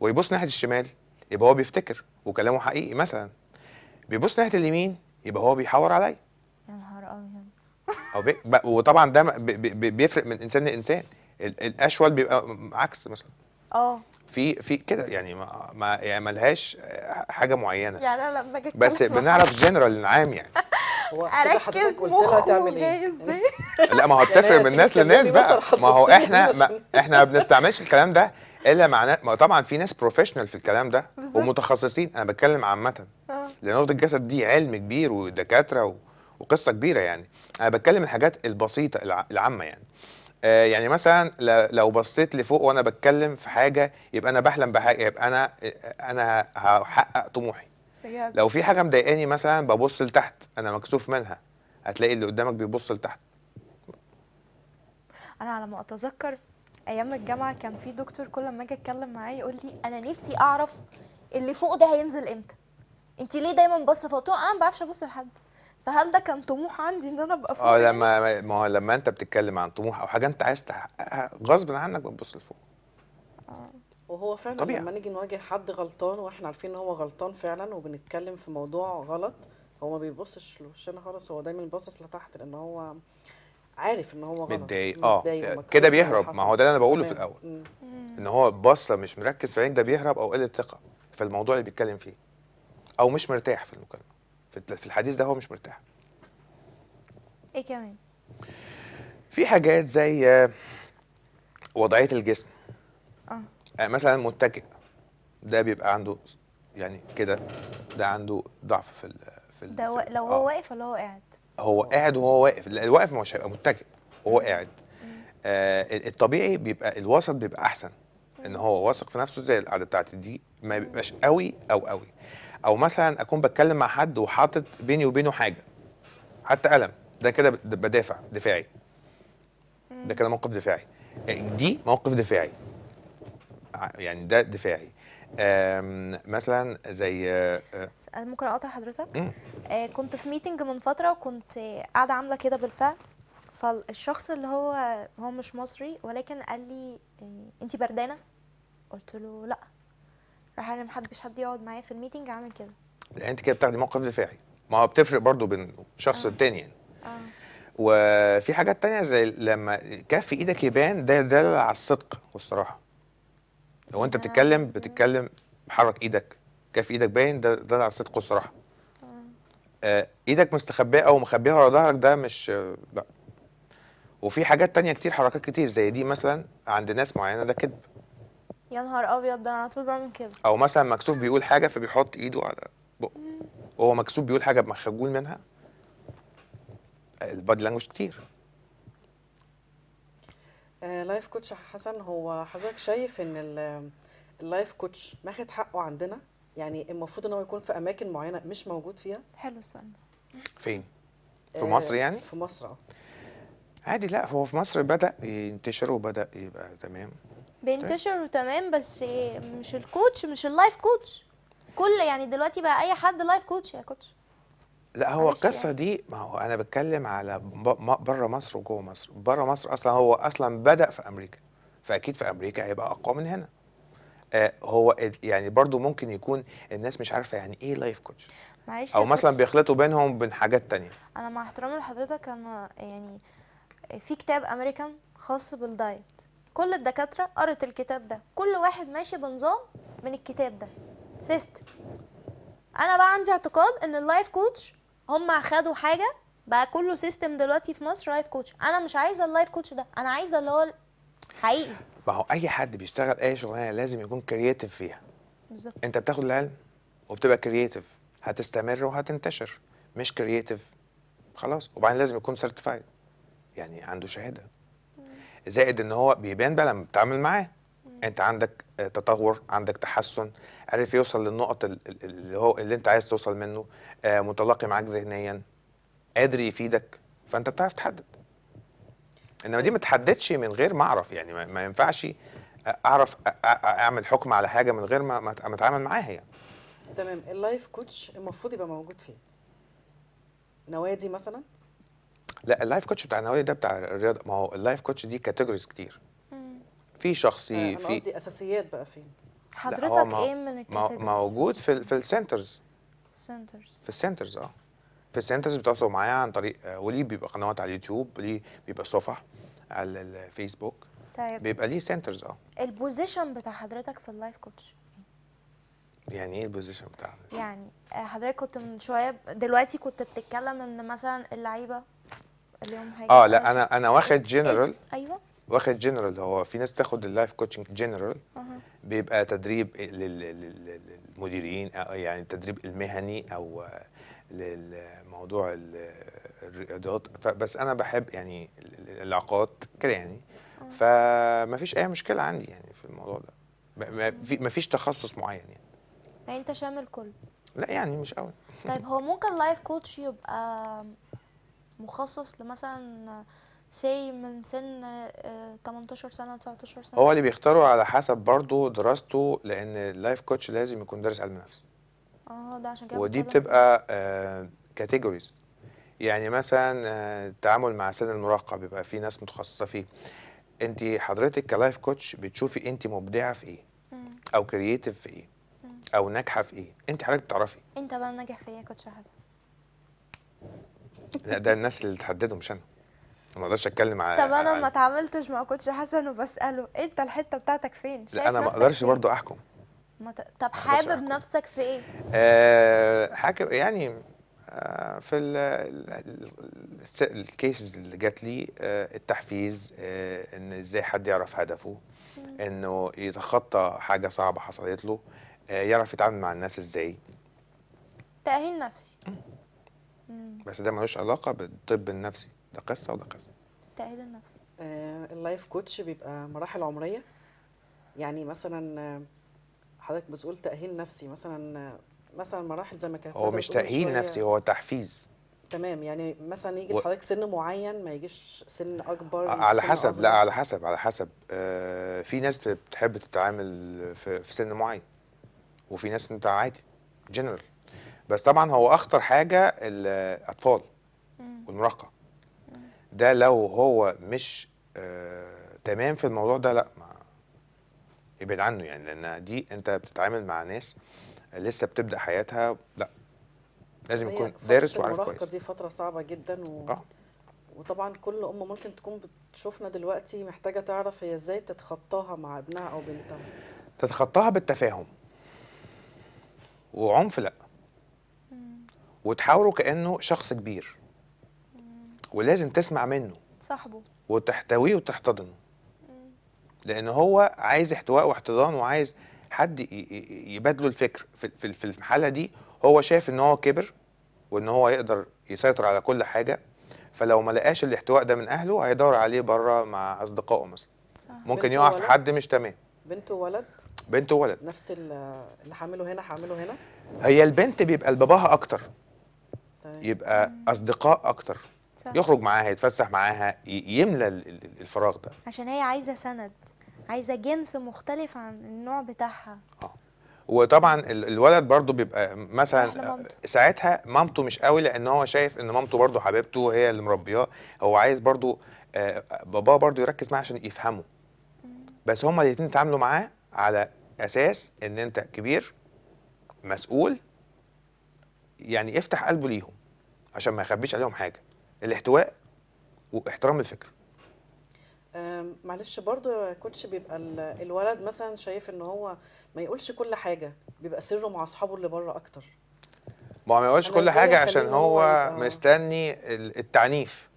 Speaker 4: ويبص ناحيه الشمال يبقى هو بيفتكر وكلامه حقيقي مثلا بيبص ناحيه اليمين يبقى هو بيحور عليا
Speaker 3: يا نهار ابيض
Speaker 4: او بي... ب... وطبعا ده بي... بيفرق من انسان لانسان الاشول بيبقى عكس مثلا اه في في كده يعني ما ما يعني ملهاش حاجه معينه
Speaker 1: يعني انا لما جيت بس بنعرف
Speaker 4: جنرال عام يعني
Speaker 1: هو اركز قلت لها تعمل ايه يعني لا ما هو بتفرق يعني من ناس لناس بقى
Speaker 4: ما هو احنا ما احنا ما بنستعملش الكلام ده الا معناه ما طبعا في ناس بروفيشنال في الكلام ده ومتخصصين انا بتكلم عامه آه. لان نقطه الجسد دي علم كبير ودكاتره وقصه كبيره يعني انا بتكلم الحاجات البسيطه العامه يعني آه، يعني مثلا لو بصيت لفوق وانا بتكلم في حاجه يبقى انا بحلم بحاجه يبقى انا انا هحقق طموحي لو في حاجه مضايقاني مثلا ببص لتحت انا مكسوف منها هتلاقي اللي قدامك بيبص لتحت
Speaker 2: انا على ما اتذكر ايام الجامعه كان في دكتور كل ما اجي اتكلم معاه يقول لي انا نفسي اعرف اللي فوق ده هينزل امتى انت ليه دايما باصه فوق انا ما بعرفش ابص لحد
Speaker 1: فهل ده كان طموح عندي ان انا ابقى آه، فوق اه
Speaker 4: لما ما هو لما انت بتتكلم عن طموح او حاجه انت عايز تحققها غصب عنك بتبص لفوق
Speaker 1: آه. وهو فعلا طبيعي. لما نيجي نواجه حد غلطان واحنا عارفين ان هو غلطان فعلا وبنتكلم في موضوع غلط هو ما بيبصش لوشنا خالص هو دايما باصص لتحت لان هو عارف ان هو غلط متضايق اه
Speaker 4: كده بيهرب ما هو ده اللي انا بقوله تمام. في الاول مم. ان هو بصه مش مركز في عينك ده بيهرب او قله ثقه في الموضوع اللي بيتكلم فيه او مش مرتاح في المكالمه في الحديث ده هو مش مرتاح ايه كمان في حاجات زي آه، وضعيه الجسم آه. اه مثلا متكئ ده بيبقى عنده يعني كده ده عنده ضعف في ال في ال
Speaker 2: ده لو هو آه. واقف ولا هو قاعد
Speaker 4: هو قاعد وهو واقف الواقف مش هيبقى متكئ وهو قاعد آه الطبيعي بيبقى الوسط بيبقى احسن ان هو واثق في نفسه زي القعده بتاعتي دي ما بيبقاش قوي او قوي او مثلا اكون بتكلم مع حد وحاطط بيني وبينه حاجه حتى قلم ده كده بدافع دفاعي ده كده موقف دفاعي دي موقف دفاعي يعني ده دفاعي مثلا زي آه، آه،
Speaker 2: انا ممكن اقطع حضرتك آه، كنت في ميتنج من فتره وكنت قاعده عامله كده بالفعل فالشخص اللي هو هو مش مصري ولكن قال لي انت بردانه قلت له لا راح انا محدش حد يقعد معايا في الميتنج اعمل كده
Speaker 4: يعني انت كده بتاخدي موقف دفاعي ما هو بتفرق برضو بين شخص آه. والتاني آه. يعني آه. وفي حاجات تانية زي لما كف ايدك يبان ده دلالة على الصدق والصراحة لو انت آه. بتتكلم بتتكلم حرك ايدك كف ايدك باين ده دلالة على الصدق والصراحة آه. آه ايدك مستخبية او مخبيها ورا ظهرك ده مش لا وفي حاجات تانية كتير حركات كتير زي دي مثلا عند ناس معينة ده كذب
Speaker 2: يا نهار ابيض ده انا على طول بعمل كده
Speaker 4: او مثلا مكسوف بيقول حاجه فبيحط ايده على بقه وهو مكسوف بيقول حاجه مخجول منها البادي لانجوج كتير
Speaker 1: آه، لايف كوتش حسن هو حضرتك شايف ان اللايف كوتش ماخد حقه عندنا يعني المفروض ان هو يكون في اماكن معينه مش موجود فيها حلو السؤال فين آه، في مصر يعني في مصر آه.
Speaker 4: عادي لا هو في مصر بدا ينتشر وبدا يبقى تمام
Speaker 2: بينتشر طيب. تمام بس ايه، مش الكوتش مش اللايف كوتش كل يعني دلوقتي بقى اي حد لايف كوتش يا كوتش
Speaker 4: لا هو القصه يعني. دي ما هو انا بتكلم على بره مصر وجوه مصر بره مصر اصلا هو اصلا بدا في امريكا فاكيد في امريكا هيبقى اقوى من هنا آه هو يعني برضو ممكن يكون الناس مش عارفه يعني ايه لايف كوتش
Speaker 3: معلش او مثلا
Speaker 4: بيخلطوا بينهم وبين حاجات تانية انا
Speaker 2: مع احترامي لحضرتك انا يعني في كتاب امريكان خاص بالدايت كل الدكاتره قرت الكتاب ده كل واحد ماشي بنظام من الكتاب ده سيستم انا بقى عندي اعتقاد ان اللايف كوتش هم خدوا حاجه بقى كله سيستم دلوقتي في مصر لايف كوتش انا مش عايزه اللايف كوتش ده انا عايزه اللي هو حقيقي
Speaker 4: ما هو اي حد بيشتغل اي شغلانه لازم يكون كرييتيف فيها بالظبط انت بتاخد العلم وبتبقى كرييتيف هتستمر وهتنتشر مش كرييتيف خلاص وبعدين لازم يكون سيرتيفايد يعني عنده شهاده زائد ان هو بيبان بقى لما بتتعامل معاه انت عندك تطور عندك تحسن عارف يوصل للنقط اللي هو اللي انت عايز توصل منه آه، متلاقي معاك ذهنيا قادر يفيدك فانت بتعرف تحدد انما دي ما تحددش من غير ما اعرف يعني ما ينفعش اعرف اعمل حكم على حاجه من غير ما اتعامل معاها يعني
Speaker 1: تمام اللايف كوتش المفروض يبقى موجود فين نوادي مثلا
Speaker 4: لا اللايف كوتش بتاع النوادي ده بتاع الرياضه ما هو اللايف كوتش دي كاتيجوريز كتير في شخصي في قصدي
Speaker 1: اساسيات بقى فين حضرتك ايه من
Speaker 4: الكاتيجوريز موجود في في السنترز
Speaker 3: السنترز
Speaker 4: في السنترز اه في السنترز بتواصلوا معايا عن طريق آه، وليه بيبقى قنوات على اليوتيوب ليه بيبقى صفح على الفيسبوك طيب بيبقى ليه سنترز اه
Speaker 2: البوزيشن بتاع حضرتك في اللايف كوتش
Speaker 4: يعني ايه البوزيشن بتاعك؟
Speaker 2: يعني آه، حضرتك كنت من شويه دلوقتي كنت بتتكلم ان مثلا اللعيبه اه لا
Speaker 4: انا انا واخد جنرال أيوة. ايوه واخد جنرال هو في ناس تاخد اللايف كوتشنج جنرال بيبقى تدريب للمديرين يعني التدريب المهني او للموضوع الرياضات بس انا بحب يعني العلاقات كده يعني أه. فما فيش اي مشكله عندي يعني في الموضوع ده أه. ما فيش تخصص معين يعني
Speaker 2: يعني انت شامل كله لا يعني
Speaker 4: مش قوي طيب
Speaker 2: هو ممكن لايف كوتش يبقى مخصص لمثلا سي من سن 18 آه، سنه 19 سنه هو اللي
Speaker 4: بيختاره على حسب برضه دراسته لان اللايف كوتش لازم يكون دارس علم نفس
Speaker 3: اه ده عشان كده ودي بتبقى
Speaker 4: كاتيجوريز آه، يعني مثلا آه، التعامل مع سن المراهقه بيبقى في ناس متخصصه فيه انت حضرتك كلايف كوتش بتشوفي انت مبدعه في ايه او كرييتيف في ايه او ناجحه في ايه انت حضرتك بتعرفي
Speaker 2: انت بقى ناجح في ايه يا كوتش حسن
Speaker 4: لا ده الناس اللي تحددوا مش انا ما اقدرش اتكلم على طب انا ما
Speaker 2: اتعاملتش مع كوتش حسن وبساله انت الحته بتاعتك فين لا انا ما اقدرش برضو احكم ما ت... طب حابب نفسك في ايه
Speaker 4: آه حاكم يعني آه، في الكيسز اللي جات لي آه، التحفيز آه، ان ازاي حد يعرف هدفه انه يتخطى حاجه صعبه حصلت له يعرف يتعامل مع الناس ازاي
Speaker 2: تاهيل نفسي بس
Speaker 4: ده ملوش علاقه بالطب النفسي ده قصه وده قصه
Speaker 1: التاهيل النفسي آه اللايف كوتش بيبقى مراحل عمريه يعني مثلا آه، حضرتك بتقول تاهيل نفسي مثلا آه، مثلا مراحل زي ما كانت هو مش تاهيل نفسي هو
Speaker 4: تحفيز
Speaker 1: تمام يعني مثلا يجي لحضرتك سن معين ما يجيش سن اكبر آه، على سن حسب أصغر. لا على
Speaker 4: حسب على حسب آه في ناس بتحب تتعامل في, في سن معين وفي ناس انت عادي جنرال بس طبعا هو اخطر حاجه الاطفال والمراهقه ده لو هو مش آه تمام في الموضوع ده لا ما ابعد عنه يعني لان دي انت بتتعامل مع ناس لسه بتبدا حياتها لا لازم يكون دارس وعارف كويس المراهقه
Speaker 1: دي فتره صعبه جدا و... آه. وطبعا كل ام ممكن تكون بتشوفنا دلوقتي محتاجه تعرف هي ازاي تتخطاها مع ابنها او بنتها
Speaker 4: تتخطاها بالتفاهم وعنف لا وتحاوره كانه شخص كبير ولازم تسمع منه صاحبه وتحتويه وتحتضنه لان هو عايز احتواء واحتضان وعايز حد يبادله الفكر في في الحاله دي هو شايف ان هو كبر وان هو يقدر يسيطر على كل حاجه فلو ما لقاش الاحتواء ده من اهله هيدور عليه بره مع اصدقائه مثلا
Speaker 1: ممكن يقع في حد مش تمام بنت وولد بنت وولد نفس اللي هعمله هنا هعمله هنا
Speaker 4: هي البنت بيبقى لباباها اكتر طيب. يبقى اصدقاء اكتر صح. يخرج معاها يتفسح معاها يملى الفراغ ده
Speaker 1: عشان هي
Speaker 2: عايزه سند عايزه جنس مختلف عن النوع بتاعها اه
Speaker 4: وطبعا الولد برضو بيبقى مثلا ساعتها مامته مش قوي لان هو شايف ان مامته برضو حبيبته وهي اللي مربياه هو عايز برضو آه، باباه برضو يركز معاه عشان يفهمه بس هما الاثنين اتعاملوا معاه على اساس ان انت كبير مسؤول يعني يفتح قلبه ليهم عشان ما يخبيش عليهم حاجه الاحتواء واحترام الفكر
Speaker 1: معلش برضو يا كوتش بيبقى الولد مثلا شايف ان هو ما يقولش كل حاجه بيبقى سره مع اصحابه اللي بره اكتر
Speaker 4: ما هو ما يقولش كل حاجه عشان هو مستني التعنيف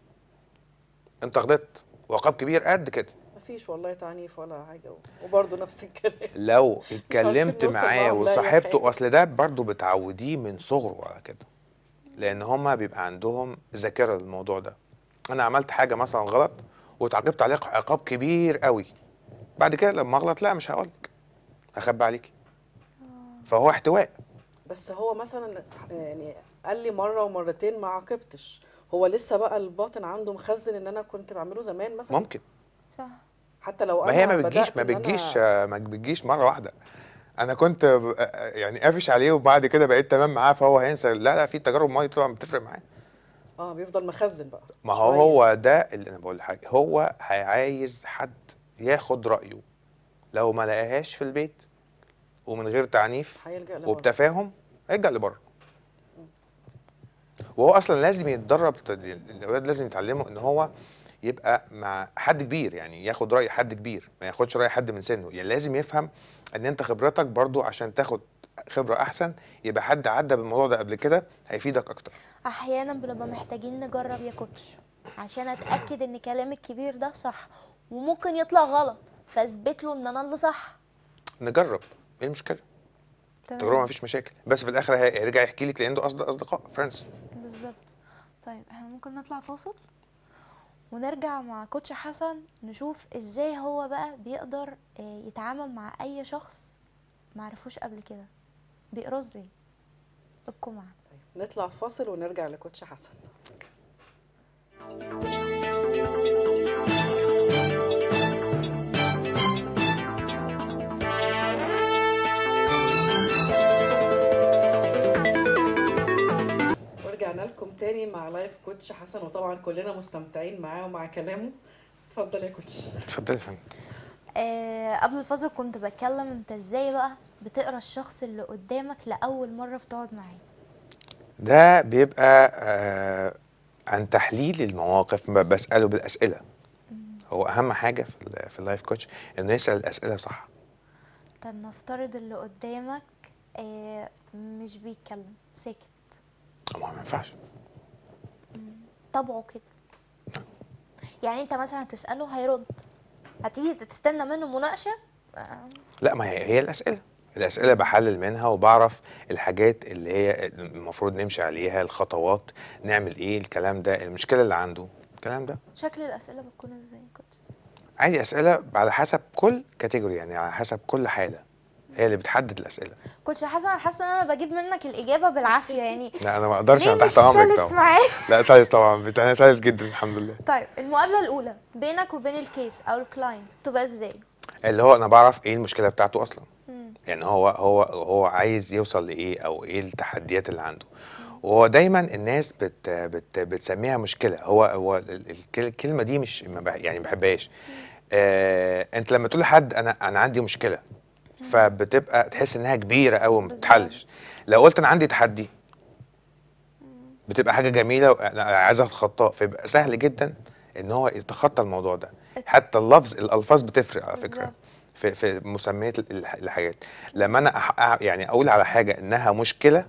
Speaker 4: انت غلطت وعقاب كبير قد كده
Speaker 1: فيش والله تعنيف ولا حاجه وبرضه نفس الكلام لو
Speaker 4: اتكلمت معاه وصاحبته اصل ده برضه بتعوديه من صغره على كده لان هما بيبقى عندهم ذاكره للموضوع ده انا عملت حاجه مثلا غلط واتعاقبت عليها عقاب كبير قوي بعد كده لما اغلط لا مش هقولك هخبي عليكي آه. فهو احتواء
Speaker 1: بس هو مثلا يعني قال لي مره ومرتين ما عاقبتش هو لسه بقى الباطن عنده مخزن ان انا كنت بعمله زمان مثلا ممكن صح حتى لو ما هي ما بتجيش ما بتجيش
Speaker 4: آه، ما بتجيش مره واحده انا كنت آه، آه، يعني قافش عليه وبعد كده بقيت تمام معاه فهو هينسى لا لا في تجارب ماضي طبعا بتفرق معاه
Speaker 1: اه بيفضل مخزن بقى
Speaker 4: ما هو شوية. هو ده اللي انا بقول لحضرتك هو عايز حد ياخد رايه لو ما لقاهاش في البيت ومن غير تعنيف وبتفاهم هيلجا لبره وهو اصلا لازم يتدرب الاولاد لازم يتعلموا ان هو يبقى مع حد كبير يعني ياخد راي حد كبير ما ياخدش راي حد من سنه يعني لازم يفهم ان انت خبرتك برضو عشان تاخد خبره احسن يبقى حد عدى بالموضوع ده قبل كده هيفيدك اكتر
Speaker 2: احيانا بنبقى محتاجين نجرب يا كوتش عشان اتاكد ان كلام الكبير ده صح وممكن يطلع غلط فاثبت له ان انا اللي صح
Speaker 4: نجرب ايه المشكله تجربه ما فيش مشاكل بس في الاخر هيرجع يحكي لك لانه اصدقاء فرنس
Speaker 2: بالظبط طيب احنا ممكن نطلع فاصل ونرجع مع كوتش حسن نشوف ازاي هو بقى بيقدر آه، يتعامل مع اي شخص معرفوش قبل كده
Speaker 1: بيقرأ ازاي ابقوا معانا طيب، نطلع فاصل ونرجع لكوتش حسن تاني مع لايف كوتش حسن وطبعا كلنا مستمتعين معاه ومع كلامه اتفضل يا كوتش
Speaker 4: اتفضل يا فندم
Speaker 2: آه قبل الفاصل كنت بتكلم انت ازاي بقى بتقرا الشخص اللي قدامك لاول مره بتقعد معاه
Speaker 4: ده بيبقى آه عن تحليل المواقف بساله بالاسئله هو اهم حاجه في في اللايف كوتش انه يسال الاسئله صح
Speaker 2: طب نفترض اللي قدامك آه مش بيتكلم ساكت ما ما ينفعش طبعه كده يعني انت مثلا تساله هيرد هتيجي تستنى منه مناقشه
Speaker 4: لا ما هي هي الاسئله الاسئله بحلل منها وبعرف الحاجات اللي هي المفروض نمشي عليها الخطوات نعمل ايه الكلام ده المشكله اللي عنده الكلام ده
Speaker 2: شكل الاسئله بتكون ازاي كنت
Speaker 4: عادي اسئله على حسب كل كاتيجوري يعني على حسب كل حاله هي اللي بتحدد الاسئله
Speaker 2: كنت حاسه انا حاسه ان انا بجيب منك الاجابه بالعافيه يعني لا
Speaker 4: انا ما اقدرش انا تحت امرك طبعا لا سلس طبعا انا سلس جدا الحمد لله
Speaker 2: طيب المقابله الاولى بينك وبين الكيس او الكلاينت بتبقى ازاي
Speaker 4: اللي هو انا بعرف ايه المشكله بتاعته اصلا مم. يعني هو هو هو عايز يوصل لايه او ايه التحديات اللي عنده وهو دايما الناس بت بت بتسميها مشكله هو هو الكلمه دي مش يعني ما بحبهاش آه انت لما تقول لحد انا انا عندي مشكله فبتبقى تحس انها كبيره قوي ما بتتحلش لو قلت انا عندي تحدي بتبقى حاجه جميله عايز اتخطاه فيبقى سهل جدا ان هو يتخطى الموضوع ده حتى اللفظ الالفاظ بتفرق على فكره في في مسميات الحاجات لما انا يعني اقول على حاجه انها مشكله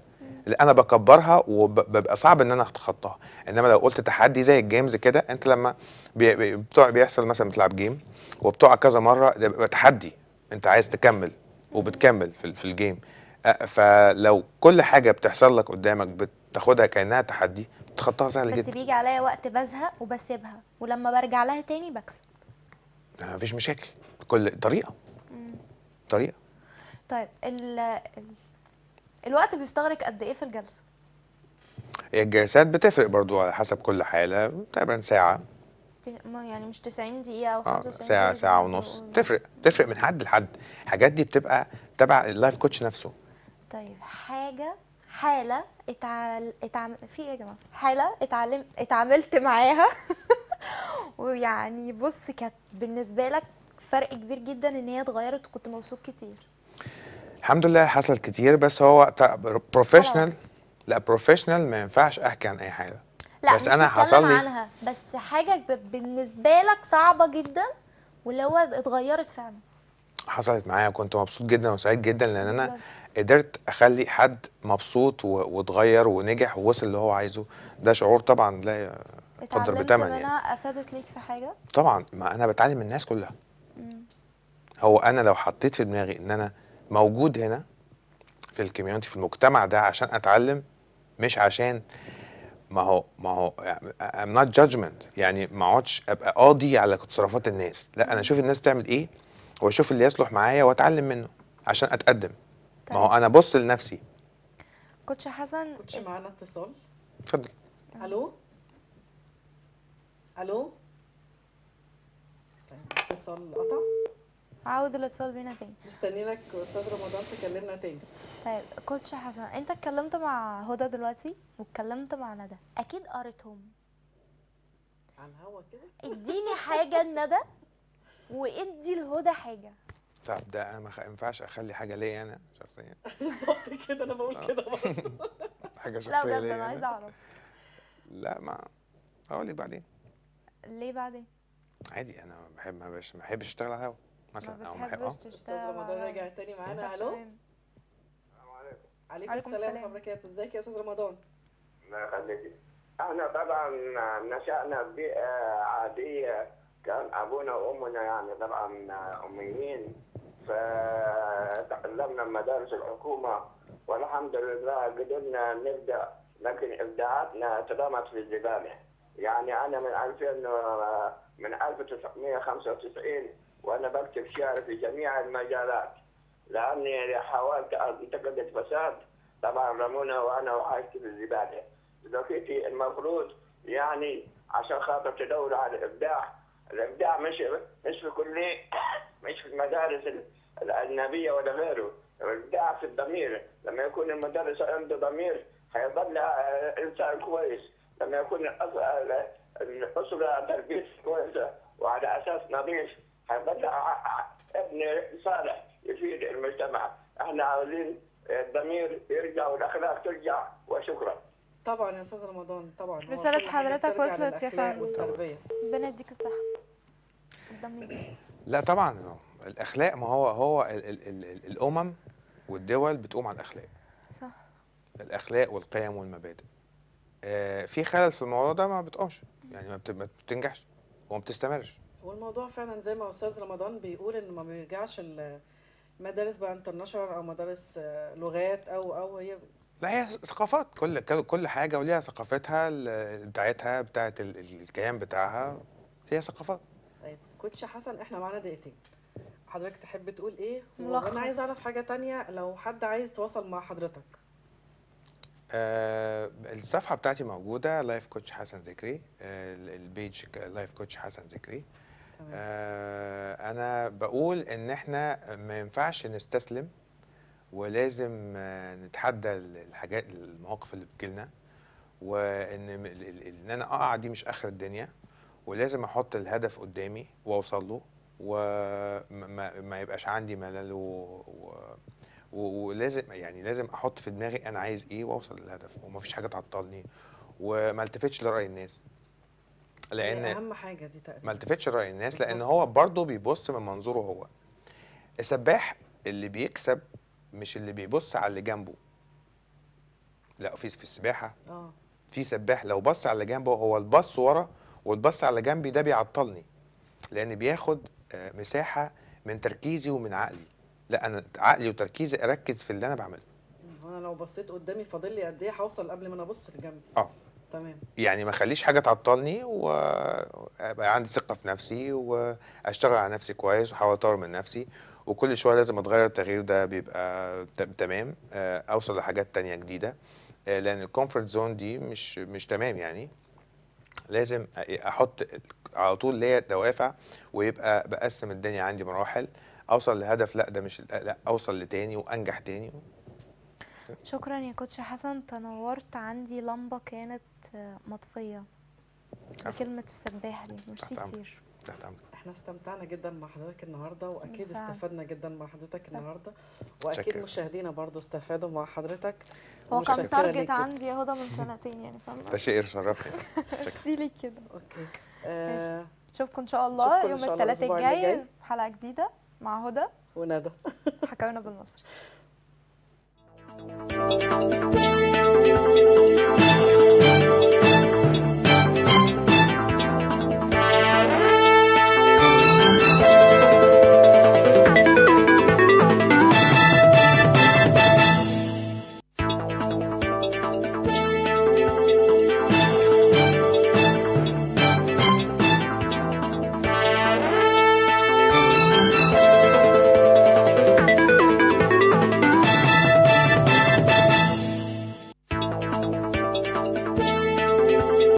Speaker 4: انا بكبرها وببقى صعب ان انا اتخطاها انما لو قلت تحدي زي الجيمز كده انت لما بتوع بيحصل مثلا بتلعب جيم وبتقع كذا مره ده بيبقى تحدي انت عايز تكمل وبتكمل في, في الجيم فلو كل حاجه بتحصل لك قدامك بتاخدها كانها تحدي بتخطاها سهل جدا بس
Speaker 2: بيجي عليا وقت بزهق وبسيبها ولما برجع لها تاني بكسب
Speaker 4: مفيش مشاكل بكل طريقه مم. طريقه
Speaker 2: طيب ال... الوقت بيستغرق قد ايه في الجلسه
Speaker 4: الجلسات بتفرق برضو على حسب كل حاله تقريبا ساعه
Speaker 2: يعني مش 90 دقيقه او 95 آه، ساعه ساعه
Speaker 4: ونص و... آه. تفرق تفرق من حد لحد الحاجات دي بتبقى تبع اللايف كوتش نفسه
Speaker 2: طيب حاجه حاله اتعال... اتعم... في ايه يا جماعه حاله اتعلم اتعاملت معاها ويعني بص كانت بالنسبه لك فرق كبير جدا ان هي اتغيرت وكنت مبسوط كتير
Speaker 4: الحمد لله حصل كتير بس هو بروفيشنال لا بروفيشنال ما ينفعش احكي عن اي حاجه لا بس مش انا حصل لي عنها
Speaker 2: بس حاجه بالنسبه لك صعبه جدا واللي هو اتغيرت فعلا
Speaker 4: حصلت معايا كنت مبسوط جدا وسعيد جدا لان انا قدرت اخلي حد مبسوط واتغير ونجح ووصل اللي هو عايزه ده شعور طبعا لا يقدر بثمن يعني
Speaker 2: افادت ليك في حاجه
Speaker 4: طبعا ما انا بتعلم من الناس كلها هو انا لو حطيت في دماغي ان انا موجود هنا في الكوميونتي في المجتمع ده عشان اتعلم مش عشان ما هو ما هو ام نوت جادجمنت يعني ما اقعدش ابقى قاضي على تصرفات الناس لا انا اشوف الناس تعمل ايه واشوف اللي يصلح معايا واتعلم منه عشان اتقدم
Speaker 1: طيب. ما هو طيب.
Speaker 4: انا بص لنفسي
Speaker 1: كوتش حسن كوتش معانا اتصال اتفضل الو الو طيب اتصال قطع عاود الاتصال بينا تاني مستنيينك استاذ رمضان تكلمنا تاني طيب
Speaker 2: كوتش حسن انت اتكلمت مع هدى دلوقتي واتكلمت مع ندى
Speaker 1: اكيد قريتهم
Speaker 2: عن هوا كده اديني حاجه لندى وادي لهدى حاجه
Speaker 4: طب ده انا ما ينفعش اخلي حاجه ليا انا شخصيا
Speaker 3: بالظبط كده انا بقول كده
Speaker 2: آه.
Speaker 4: برضه حاجه شخصيه لا بجد انا عايزه اعرف لا ما اقول لي بعدين ليه بعدين؟ عادي انا بحب ما بحبش اشتغل على الهوا مثلا او محق استاذ رمضان
Speaker 5: رجع تاني معانا الو السلام
Speaker 1: عليكم عليكم السلام ورحمه الله ازيك يا استاذ رمضان
Speaker 5: الله خليكي احنا طبعا نشأنا ببيئه عاديه كان ابونا وامنا يعني طبعا اميين فتعلمنا مدارس الحكومه والحمد لله قدرنا نبدا لكن ابداعاتنا تضامت في الزباله يعني انا من 2000 من 1995 وأنا بكتب شعر في جميع المجالات لأني حاولت أنتقد الفساد طبعا رمونا وأنا وحاجتي بالزبالة زوجتي المفروض يعني عشان خاطر تدور على الإبداع الإبداع مش مش في كل مش في المدارس الأجنبية ولا غيره الإبداع في الضمير لما يكون المدرس عنده ضمير هيظل آه، إنسان كويس لما يكون الأسرة تربيته كويسة وعلى أساس نظيف بدأ ابن صالح يفيد المجتمع احنا عاوزين الضمير يرجع والاخلاق ترجع وشكرا
Speaker 1: طبعا يا استاذ رمضان طبعا رساله حضرتك وصلت يا فندم ربنا يديك الصحه
Speaker 4: لا طبعا الاخلاق ما هو هو الـ الـ الـ الامم والدول بتقوم على الاخلاق صح الاخلاق والقيم والمبادئ آه في خلل في الموضوع ده ما بتقومش يعني ما بتنجحش وما بتستمرش
Speaker 1: والموضوع فعلا زي ما استاذ رمضان بيقول ان ما بيرجعش المدارس بقى انترناشونال او مدارس آه، لغات او او هي
Speaker 4: لا هي ثقافات كل كل حاجه وليها ثقافتها بتاعتها بتاعه الكيان بتاعها هي ثقافات
Speaker 1: طيب كوتش حسن احنا معانا دقيقتين حضرتك تحب تقول ايه ملخص. وانا عايز اعرف حاجه تانية لو حد عايز يتواصل مع حضرتك
Speaker 4: آه الصفحه بتاعتي موجوده لايف كوتش حسن ذكري آه البيج لايف كوتش حسن ذكري آه آه انا بقول ان احنا ما ينفعش نستسلم ولازم آه، نتحدى الحاجات المواقف اللي بتجيلنا وان ان انا اقع دي مش اخر الدنيا ولازم احط الهدف قدامي واوصل له وما يبقاش عندي ملل و... ولازم يعني لازم احط في دماغي انا عايز ايه واوصل للهدف ومفيش حاجه تعطلني وما التفتش لراي الناس إيه لان اهم
Speaker 1: حاجه دي تقريبا
Speaker 4: ما التفتش راي الناس لان هو برضه بيبص من منظوره هو السباح اللي بيكسب مش اللي بيبص على اللي جنبه لا في في السباحه اه في سباح لو بص على اللي جنبه هو البص ورا والبص على جنبي ده بيعطلني لان بياخد آه، مساحه من تركيزي ومن عقلي لا انا عقلي وتركيزي اركز في اللي انا بعمله
Speaker 1: أمم، انا لو بصيت قدامي فاضل لي قد ايه هوصل قبل ما انا ابص لجنبي
Speaker 4: اه تمام يعني ما اخليش حاجه تعطلني وابقى عندي ثقه في نفسي واشتغل على نفسي كويس واحاول اطور من نفسي وكل شويه لازم اتغير التغيير ده بيبقى تمام آه، اوصل لحاجات تانية جديده آه، لان الكومفورت زون دي مش مش تمام يعني لازم احط على طول ليا دوافع ويبقى بقسم الدنيا عندي مراحل اوصل لهدف لا ده مش لا اوصل لتاني وانجح تاني
Speaker 2: شكرا يا كوتش حسن تنورت عندي لمبه كانت مطفيه
Speaker 1: كلمه السباحة دي مرسي كتير تحت احنا استمتعنا جدا مع حضرتك النهارده واكيد فعلا. استفدنا جدا مع حضرتك النهارده واكيد مشاهدينا برضو استفادوا مع حضرتك هو كان تارجت عندي يا
Speaker 2: هدى من سنتين يعني فاهمه ده تشير شرفني ليك كده
Speaker 1: اوكي ماشي
Speaker 2: نشوفكم آه، ان شاء الله يوم الثلاثاء الجاي حلقه جديده مع هدى وندى حكاونا بالمصري